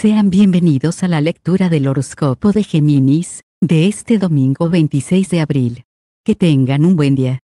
Sean bienvenidos a la lectura del horóscopo de Géminis, de este domingo 26 de abril. Que tengan un buen día.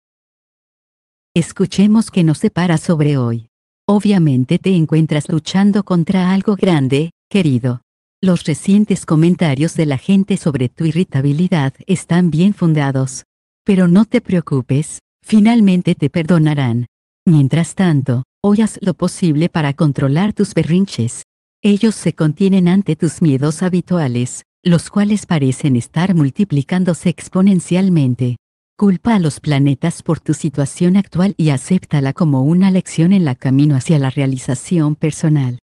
Escuchemos que nos separa sobre hoy. Obviamente te encuentras luchando contra algo grande, querido. Los recientes comentarios de la gente sobre tu irritabilidad están bien fundados. Pero no te preocupes, finalmente te perdonarán. Mientras tanto, hoy haz lo posible para controlar tus berrinches, ellos se contienen ante tus miedos habituales, los cuales parecen estar multiplicándose exponencialmente. Culpa a los planetas por tu situación actual y acéptala como una lección en la camino hacia la realización personal.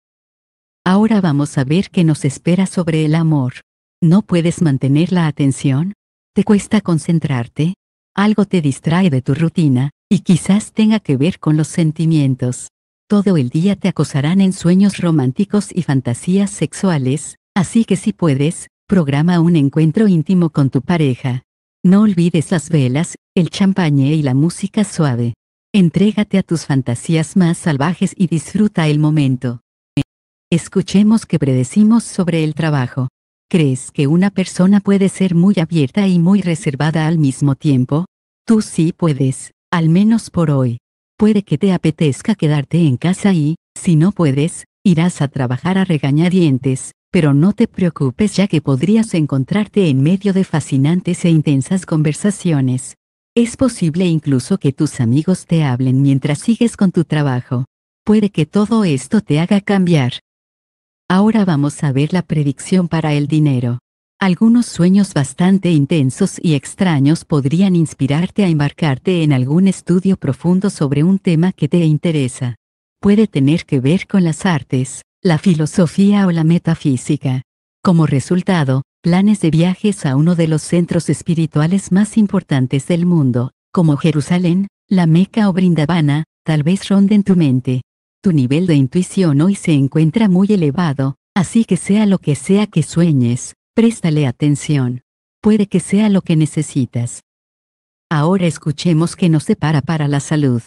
Ahora vamos a ver qué nos espera sobre el amor. ¿No puedes mantener la atención? ¿Te cuesta concentrarte? Algo te distrae de tu rutina, y quizás tenga que ver con los sentimientos todo el día te acosarán en sueños románticos y fantasías sexuales, así que si puedes, programa un encuentro íntimo con tu pareja. No olvides las velas, el champañe y la música suave. Entrégate a tus fantasías más salvajes y disfruta el momento. Escuchemos que predecimos sobre el trabajo. ¿Crees que una persona puede ser muy abierta y muy reservada al mismo tiempo? Tú sí puedes, al menos por hoy puede que te apetezca quedarte en casa y, si no puedes, irás a trabajar a regañadientes, pero no te preocupes ya que podrías encontrarte en medio de fascinantes e intensas conversaciones. Es posible incluso que tus amigos te hablen mientras sigues con tu trabajo. Puede que todo esto te haga cambiar. Ahora vamos a ver la predicción para el dinero. Algunos sueños bastante intensos y extraños podrían inspirarte a embarcarte en algún estudio profundo sobre un tema que te interesa. Puede tener que ver con las artes, la filosofía o la metafísica. Como resultado, planes de viajes a uno de los centros espirituales más importantes del mundo, como Jerusalén, la Meca o Brindavana, tal vez ronden tu mente. Tu nivel de intuición hoy se encuentra muy elevado, así que sea lo que sea que sueñes, Préstale atención. Puede que sea lo que necesitas. Ahora escuchemos que nos separa para la salud.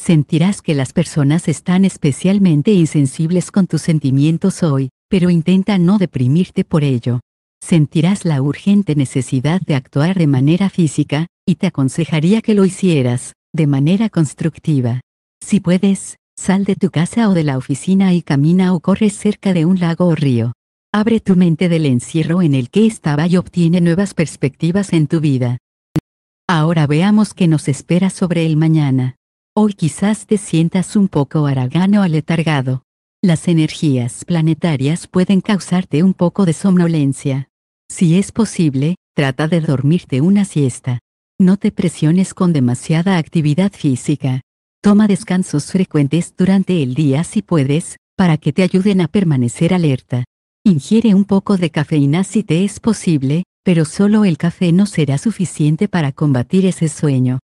Sentirás que las personas están especialmente insensibles con tus sentimientos hoy, pero intenta no deprimirte por ello. Sentirás la urgente necesidad de actuar de manera física, y te aconsejaría que lo hicieras, de manera constructiva. Si puedes, sal de tu casa o de la oficina y camina o corre cerca de un lago o río. Abre tu mente del encierro en el que estaba y obtiene nuevas perspectivas en tu vida. Ahora veamos qué nos espera sobre el mañana. Hoy quizás te sientas un poco haragano aletargado. Las energías planetarias pueden causarte un poco de somnolencia. Si es posible, trata de dormirte una siesta. No te presiones con demasiada actividad física. Toma descansos frecuentes durante el día si puedes, para que te ayuden a permanecer alerta. Ingiere un poco de cafeína si te es posible, pero solo el café no será suficiente para combatir ese sueño.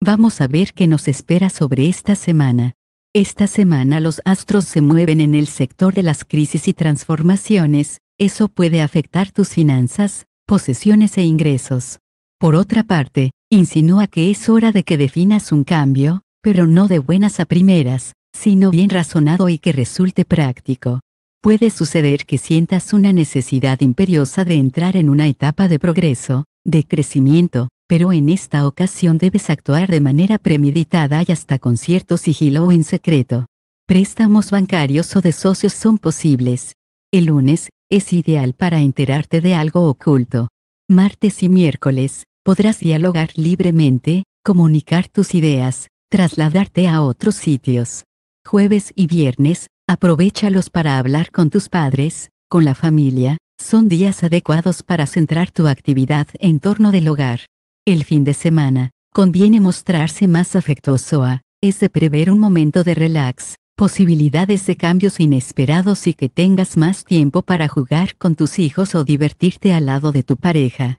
Vamos a ver qué nos espera sobre esta semana. Esta semana los astros se mueven en el sector de las crisis y transformaciones, eso puede afectar tus finanzas, posesiones e ingresos. Por otra parte, insinúa que es hora de que definas un cambio, pero no de buenas a primeras, sino bien razonado y que resulte práctico puede suceder que sientas una necesidad imperiosa de entrar en una etapa de progreso, de crecimiento, pero en esta ocasión debes actuar de manera premeditada y hasta con cierto sigilo o en secreto. Préstamos bancarios o de socios son posibles. El lunes, es ideal para enterarte de algo oculto. Martes y miércoles, podrás dialogar libremente, comunicar tus ideas, trasladarte a otros sitios. Jueves y viernes, Aprovechalos para hablar con tus padres, con la familia, son días adecuados para centrar tu actividad en torno del hogar. El fin de semana, conviene mostrarse más afectuoso a, es de prever un momento de relax, posibilidades de cambios inesperados y que tengas más tiempo para jugar con tus hijos o divertirte al lado de tu pareja.